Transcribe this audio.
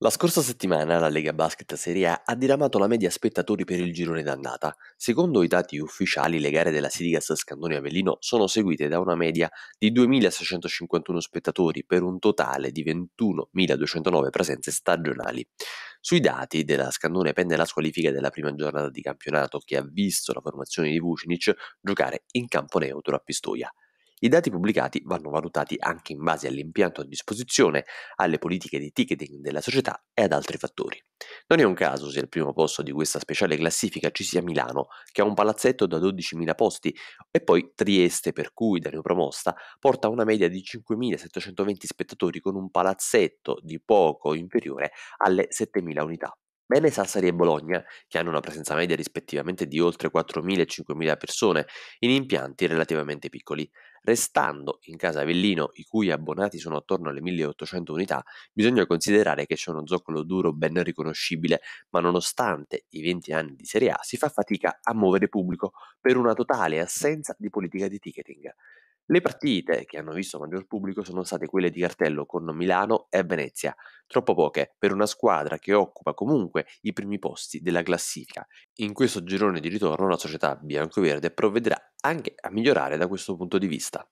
La scorsa settimana la Lega Basket Serie A ha diramato la media spettatori per il girone d'annata. Secondo i dati ufficiali, le gare della Sidigas Scandone Avellino sono seguite da una media di 2.651 spettatori per un totale di 21.209 presenze stagionali. Sui dati della Scandone pende la squalifica della prima giornata di campionato che ha visto la formazione di Vucinic giocare in campo neutro a Pistoia. I dati pubblicati vanno valutati anche in base all'impianto a disposizione, alle politiche di ticketing della società e ad altri fattori. Non è un caso se al primo posto di questa speciale classifica ci sia Milano, che ha un palazzetto da 12.000 posti, e poi Trieste, per cui da neopromosta, porta una media di 5.720 spettatori con un palazzetto di poco inferiore alle 7.000 unità. Bene Sassari e Bologna, che hanno una presenza media rispettivamente di oltre 4.000 e 5.000 persone, in impianti relativamente piccoli. Restando in casa Avellino, i cui abbonati sono attorno alle 1.800 unità, bisogna considerare che c'è uno zoccolo duro ben riconoscibile, ma nonostante i 20 anni di Serie A si fa fatica a muovere pubblico per una totale assenza di politica di ticketing. Le partite che hanno visto maggior pubblico sono state quelle di cartello con Milano e Venezia, troppo poche per una squadra che occupa comunque i primi posti della classifica. In questo girone di ritorno la società biancoverde provvederà anche a migliorare da questo punto di vista.